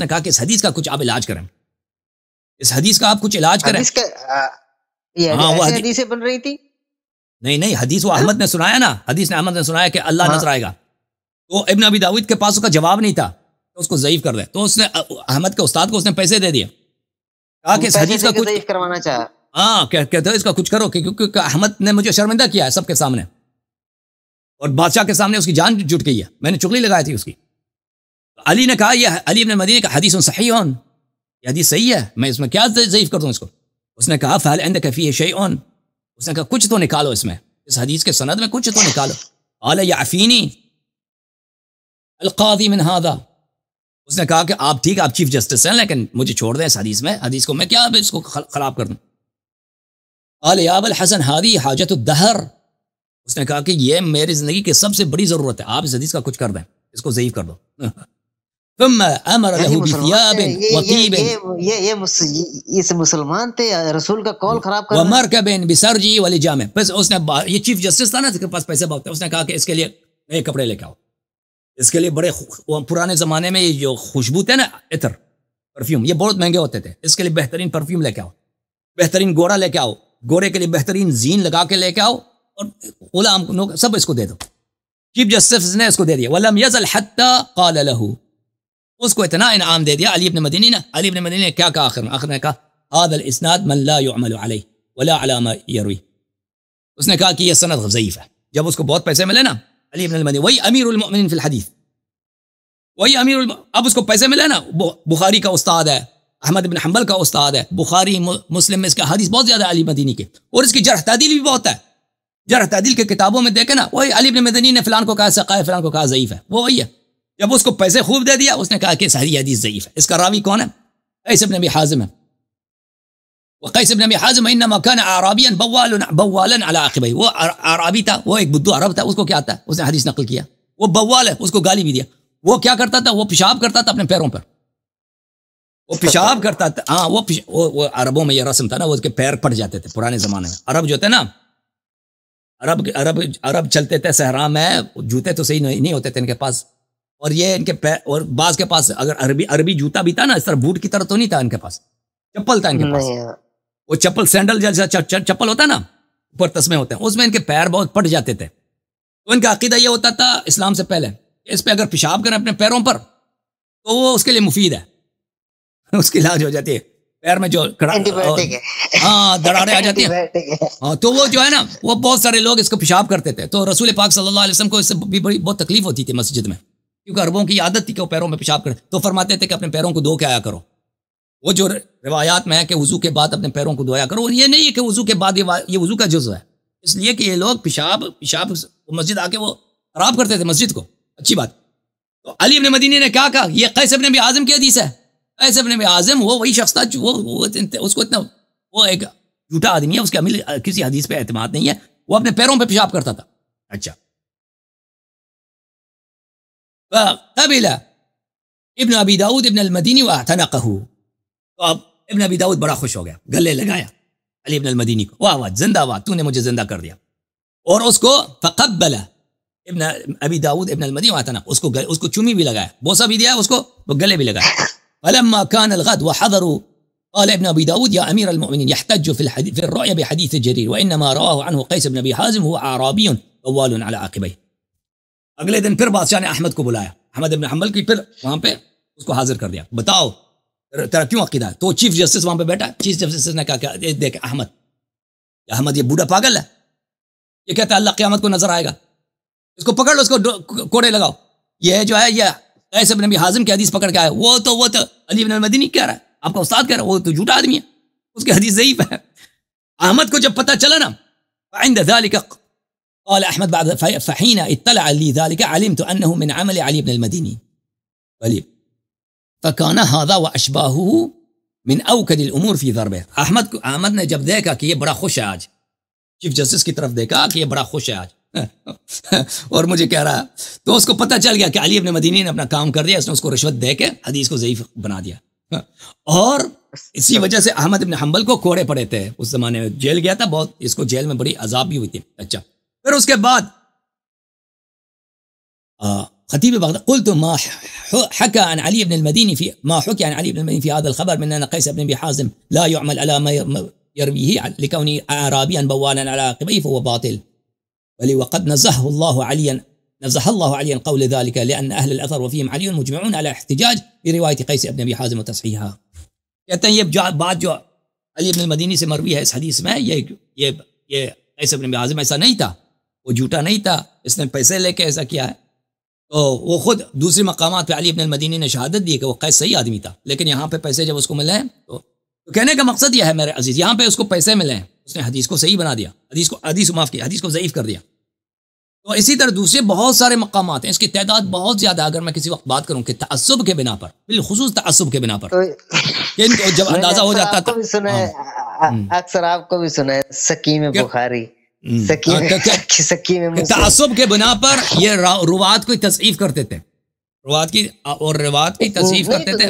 کہا کہ اس حدیث کا کچھ آپ علاج کریں اس حدیث کا آپ کچھ علاج کریں حدیث ہاں، حدیث کا یہ بن رہی تھی نہیں نہیں حدیث و ہاں؟ احمد نے سنایا نا حدیث نے احمد نے سنایا کہ اللہ ہاں۔ نظر آئے گا تو ابن ابی داود کے پاس اس کا جواب نہیں تھا تو اس کو ضعیف کر دے تو اس نے احمد کے استاد کو اس نے پیسے دے دیا کہا کہ اس حدیث کا کچھ کروانا چاہا ہاں اس کا کچھ کرو کہ کیونکہ احمد نے مجھے شرمندہ کیا ہے سب کے سامنے اور بادشاہ کے سامنے اس کی جان جٹ گئی ہے میں نے چگلی لگائی تھی اس کی علی نے کہا یہ علی ابن مدینہ کا حدیث صحیح اون یہ حدیث صحیح ہے میں اس میں کیا ضعیف کر دوں اس کو اس نے کہا شعی اون اس نے کہا کچھ تو نکالو اس میں اس حدیث کے سند میں کچھ تو نکالو القاضی من هذا اس نے کہا کہ آپ ٹھیک ہے آپ چیف جسٹس ہیں لیکن مجھے چھوڑ دیں اس حدیث میں حدیث کو میں کیا اس کو خراب کر دوں الیب الحسن حادی حاجت اس نے کہا کہ یہ میری زندگی کی سب سے بڑی ضرورت ہے آپ اس حدیث کا کچھ کر دیں اس کو ضعیف کر دو ثم امر له بثياب وطيب ومركب بسرجي ولجامع بس اس نے یہ چیف جسٹس تھا نا اس کے پاس پیسے بہت اس نے کہا کہ اس کے لیے نئے کپڑے لے کے آؤ اس کے لیے بڑے پرانے زمانے میں یہ جو خوشبو تھے نا عطر پرفیوم یہ بہت مہنگے ہوتے تھے اس کے لیے بہترین پرفیوم لے کے آؤ بہترین گورا لے کے آؤ گورے کے لیے بہترین زین لگا کے لے کے آؤ اور غلام سب اس کو دے دو چیف جسٹس نے اس کو دے دیا ولم یزل حتی قال له اس کو اتنا انعام دے دیا علی ابن مدینی نے علی ابن مدینی نے کیا کہا آخر آخر میں کہا الاسناد من لا ولا اس نے کہا کہ یہ سند ضعیف ہے جب اس کو بہت پیسے ملے نا علی ابن المدینی وہی امیر المؤمنین فی الحدیث وہی امیر اب اس کو پیسے ملے نا بخاری کا استاد ہے احمد بن حنبل کا استاد ہے بخاری مسلم میں اس کا حدیث بہت زیادہ ہے علی مدینی کے اور اس کی جرح تعدیل بھی بہت ہے جرح تعدیل کے کتابوں میں دیکھے نا وہی علی بن مدینی نے فلان کو کہا سقا ہے فلان کو کہا ضعیف ہے وہ وہی ہے جب اس کو پیسے خوب دے دیا اس نے کہا کہ ساری حدیث ضعیف ہے اس کا راوی کون ہے قیس ابن ابی حازم ہے وقیس ابن ابی حازم انما وہ قیصن بوالا بوالا علی بھائی وہ عرابی تھا وہ ایک بدو عرب تھا اس کو کیا آتا ہے اس نے حدیث نقل کیا وہ بوال ہے اس کو گالی بھی دیا وہ کیا کرتا تھا وہ پیشاب کرتا تھا اپنے پیروں پر وہ پیشاب کرتا تھا ہاں وہ پش... وہ وہ عربوں میں یہ رسم تھا نا وہ اس کے پیر پڑ جاتے تھے پرانے زمانے میں عرب جو تھے نا عرب عرب عرب چلتے تھے صحرا میں جوتے تو صحیح نہیں ہوتے تھے ان کے پاس اور یہ ان کے پیر اور بعض کے پاس اگر عربی عربی جوتا بھی تھا نا اس طرح بوٹ کی طرح تو نہیں تھا ان کے پاس چپل تھا ان کے پاس وہ چپل سینڈل جیسا چپل ہوتا نا اوپر تسمے ہوتے ہیں اس میں ان کے پیر بہت پٹ جاتے تھے تو ان کا عقیدہ یہ ہوتا تھا اسلام سے پہلے اس پہ اگر پیشاب کریں اپنے پیروں پر تو وہ اس کے لیے مفید ہے اس کی علاج ہو جاتی ہے پیر میں جو ہاں دراڑے ہاں تو وہ جو ہے نا وہ بہت سارے لوگ اس کو پیشاب کرتے تھے تو رسول پاک صلی اللہ علیہ وسلم کو اس سے بھی بڑی بہت تکلیف ہوتی تھی مسجد میں کیونکہ عربوں کی عادت تھی کہ وہ پیروں میں پیشاب کرے تو فرماتے تھے کہ اپنے پیروں کو دھو کے آیا کرو وہ جو روایات میں ہے کہ وضو کے بعد اپنے پیروں کو دھویا کرو اور یہ نہیں ہے کہ وضو کے بعد یہ وضو کا جزو ہے اس لیے کہ یہ لوگ پیشاب پیشاب مسجد آ کے وہ خراب کرتے تھے مسجد کو اچھی بات تو علی ابن مدینی نے کیا کہا یہ قیصب بھی اعظم کی حدیث ہے قیصب بھی اعظم وہ وہی شخص تھا وہ اس کو اتنا وہ ایک جھوٹا آدمی ہے اس کے کسی حدیث پہ اعتماد نہیں ہے وہ اپنے پیروں پہ پیشاب کرتا تھا اچھا فقبل ابن ابي داود ابن المديني واعتنقه اب ابن ابي داود بڑا خوش ہو گیا گلے لگایا علی ابن المديني کو واہ واہ زندہ واہ تو نے مجھے زندہ کر دیا اور اس کو فقبل ابن ابي داود ابن المديني واعتنق اس کو اس کو چومی بھی لگایا بوسا بھی دیا اس کو گلے بھی لگایا فلما كان الغد وحضروا قال ابن ابي داود يا امير المؤمنين يحتج في الحديث في الرؤيا بحديث جرير وانما رواه عنه قيس بن ابي حازم هو اعرابي طوال على عقبيه اگلے دن پھر بادشاہ نے احمد کو بلایا احمد ابن حمل کی پھر وہاں پہ اس کو حاضر کر دیا بتاؤ تیرا کیوں عقیدہ ہے تو چیف جسٹس وہاں پہ بیٹھا چیف جسٹس نے کہا کہ دیکھ احمد احمد یہ بوڑھا پاگل ہے یہ کہتا ہے اللہ قیامت کو نظر آئے گا اس کو پکڑ لو اس کو کوڑے لگاؤ یہ جو ہے یہ ایسے نبی حاضم کی حدیث پکڑ کے آئے وہ تو وہ تو علی بن المدینی کہہ رہا ہے آپ کا استاد کہہ رہا ہے وہ تو جھوٹا آدمی ہے اس کی حدیث ضعیف ہے احمد کو جب پتہ چلا نا قال أحمد بعد فحين اطلع لي ذلك علمت أنه من عمل علي بن المديني طيب فكان هذا وأشباهه من أوكد الأمور في ضربه अहमद अहमद ने जब देखा कि ये बड़ा खुश है आज चीफ जस्टिस की तरफ देखा कि ये बड़ा खुश है आज और मुझे कह रहा है तो उसको पता चल गया कि अली अपने मदीनी ने अपना काम कर दिया उसने उसको रिश्वत दे के हदीस को जयीफ बना दिया और इसी वजह से अहमद इबन हम्बल को कोड़े पड़े थे उस जमाने में जेल गया था बहुत इसको जेल में बड़ी अजाब भी हुई थी अच्छा اس کے بعد خطیب بغداد قلت ما حكى عن علي بن المديني في ما حكي عن علي بن المديني في هذا الخبر من ان قيس بن ابي حازم لا يعمل على ما يرويه لكونه اعرابيا بوالا على عقبيه فهو باطل بل وقد نزهه الله عليا نزه الله عليا قول ذلك لان اهل الاثر وفيهم علي مجمعون على احتجاج بروايه قيس بن ابي حازم وتصحيحها कहते हैं بعد बात जो अली अबिन मदीनी से मरवी है इस हदीस में قيس بن ابي حازم अबिन وہ جھوٹا نہیں تھا اس نے پیسے لے کے ایسا کیا ہے تو وہ خود دوسرے مقامات پہ علی ابن المدینی نے شہادت دی کہ وہ قید صحیح آدمی تھا لیکن یہاں پہ پیسے جب اس کو ملے ہیں تو, تو کہنے کا مقصد یہ ہے میرے عزیز یہاں پہ اس کو پیسے ملے ہیں اس نے حدیث کو صحیح بنا دیا حدیث کو حدیث معاف کیا حدیث کو ضعیف کر دیا تو اسی طرح دوسرے بہت سارے مقامات ہیں اس کی تعداد بہت زیادہ ہے اگر میں کسی وقت بات کروں کہ تعصب کے بنا پر بالخصوص تعصب کے بنا پر کہ جب اندازہ ہو جاتا تھا ہاں۔ اکثر آپ کو بھی سنا ہے سکیم بخاری Hmm. تعصب کے بنا پر یہ روات کو تصعیف کرتے تھے روات کی اور روات کی تصعیف کرتے تھے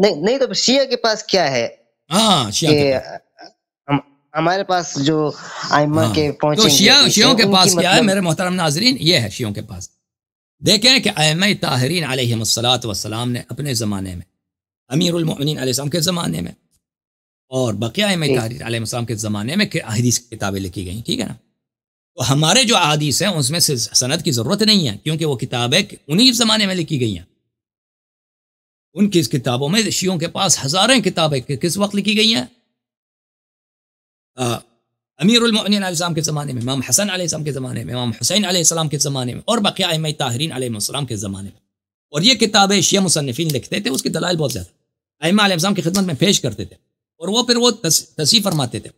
نہیں تو شیعہ کے پاس کیا ہے ہاں شیعہ کے ہمارے پاس جو آئمہ ہاں۔ کے پہنچیں گے شیعہ شیعوں کے پاس کیا ہے مطلب- میرے محترم ناظرین یہ ہے شیعوں کے پاس دیکھیں کہ آئمہ طاہرین علیہ السلام نے اپنے زمانے میں امیر المؤمنین علیہ السلام کے زمانے میں اور بقیہ ام جی۔ تاہرین علیہ السلام کے زمانے میں احدیث کتابیں لکھی گئیں ٹھیک ہے نا تو ہمارے جو احادیث ہیں اس میں سے صنعت کی ضرورت نہیں ہے کیونکہ وہ کتابیں انہی زمانے میں لکھی گئی ہیں ان کی کتابوں میں شیعوں کے پاس ہزاریں کتابیں کس وقت لکھی گئی ہیں امیر علیہ السلام کے زمانے میں امام حسن علیہ السلام کے زمانے میں امام حسین علیہ السلام کے زمانے میں اور بقیہ ام تاہرین علیہ السلام کے زمانے میں اور یہ کتابیں شیعہ مصنفین لکھتے تھے اس کی دلائل بہت زیادہ اِم علیہ السلام کی خدمت میں پیش کرتے تھے اور وہ پھر وہ تصحیح فرماتے تھے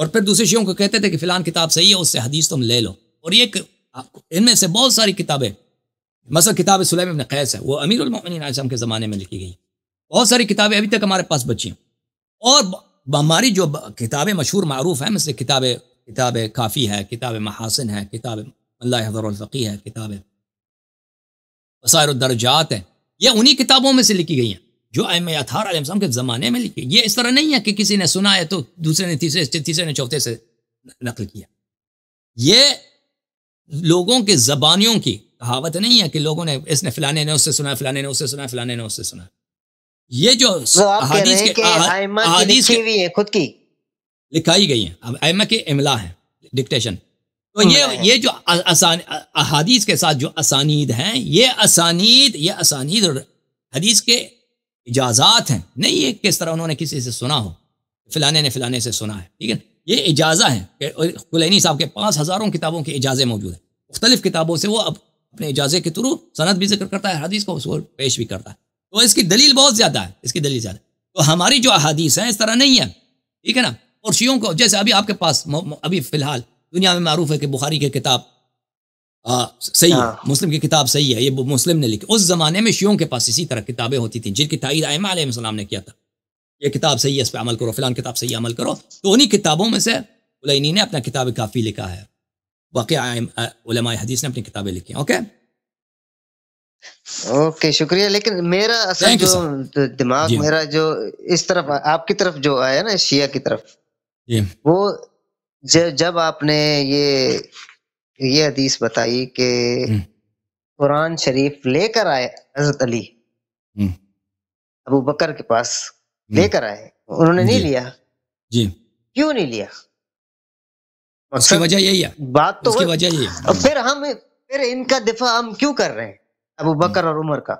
اور پھر دوسرے شیوں کو کہتے تھے کہ فلان کتاب صحیح ہے اس سے حدیث تم لے لو اور یہ ان میں سے بہت ساری کتابیں مثلا کتاب سلیم ابن قیص ہے وہ امیر المین اعظم کے زمانے میں لکھی گئی بہت ساری کتابیں ابھی تک ہمارے پاس بچی ہیں اور ہماری جو کتابیں مشہور معروف ہیں مثل کتاب کتاب کافی ہے کتاب محاسن ہے کتاب اللہ حضر الفقی ہے کتاب الدرجات ہیں یہ انہی کتابوں میں سے لکھی گئی ہیں جو ایم یا علیہ السلام کے زمانے میں لکھی یہ اس طرح نہیں ہے کہ کسی نے سنا ہے تو دوسرے نے تیسرے تیسرے نے چوتھے سے نقل کیا یہ لوگوں کے زبانیوں کی کہاوت نہیں ہے کہ لوگوں نے اس نے فلانے نے اس سے سنا فلانے نے اس سے سنا فلانے نے اس سے سنا یہ جو حدیث کی بھی ہے خود کی لکھائی گئی ہیں ایمہ کے املا ہے ڈکٹیشن تو یہ ہاں۔ یہ جو احادیث کے ساتھ جو اسانید ہیں یہ اسانید یہ اسانید حدیث کے اجازات ہیں نہیں یہ کس طرح انہوں نے کسی سے سنا ہو فلانے نے فلانے سے سنا ہے ٹھیک ہے یہ اجازہ ہے کہ کلینی صاحب کے پاس ہزاروں کتابوں کے اجازے موجود ہیں مختلف کتابوں سے وہ اب اپنے اجازے کے تھرو صنعت بھی ذکر کرتا ہے حدیث کو اس کو پیش بھی کرتا ہے تو اس کی دلیل بہت زیادہ ہے اس کی دلیل زیادہ تو ہماری جو احادیث ہیں اس طرح نہیں ہے ٹھیک ہے نا اور شیوں کو جیسے ابھی آپ کے پاس ابھی فی الحال دنیا میں معروف ہے کہ بخاری کے کتاب صحیح ہے ہاں۔ مسلم کی کتاب صحیح ہے یہ مسلم نے لکھی اس زمانے میں شیوں کے پاس اسی طرح کتابیں ہوتی تھیں جن کی تائید آئمہ علیہ السلام نے کیا تھا یہ کتاب صحیح ہے اس پہ عمل کرو فلان کتاب صحیح عمل کرو تو انہی کتابوں میں سے علینی نے اپنا کتاب کافی لکھا ہے واقع علماء حدیث نے اپنی کتابیں لکھی اوکے اوکے شکریہ لیکن میرا اصل جو دماغ جی۔ میرا جو اس طرف آپ کی طرف جو آیا نا شیعہ کی طرف جی۔ وہ جب آپ نے یہ یہ حدیث بتائی کہ قرآن شریف لے کر آئے حضرت علی ابو بکر کے پاس لے کر آئے انہوں نے نہیں جی۔ لیا جی کیوں نہیں لیا وجہ وجہ یہی ہے بات تو پھر ہم پھر ان کا دفاع ہم کیوں کر رہے ہیں ابو بکر اور عمر کا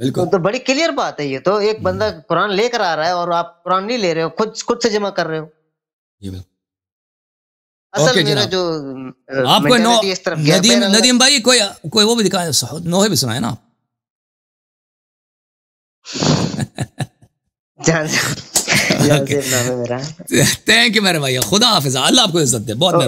بالکل تو بڑی کلیئر بات ہے یہ تو ایک بندہ قرآن لے کر آ رہا ہے اور آپ قرآن نہیں لے رہے ہو خود خود سے جمع کر رہے ہو آپ کو ندیم بھائی کوئی کوئی وہ بھی دکھایا نوہے بھی سنا ہے نا تھینک یو میرے بھائی خدا حافظ اللہ آپ کو عزت دے بہت oh.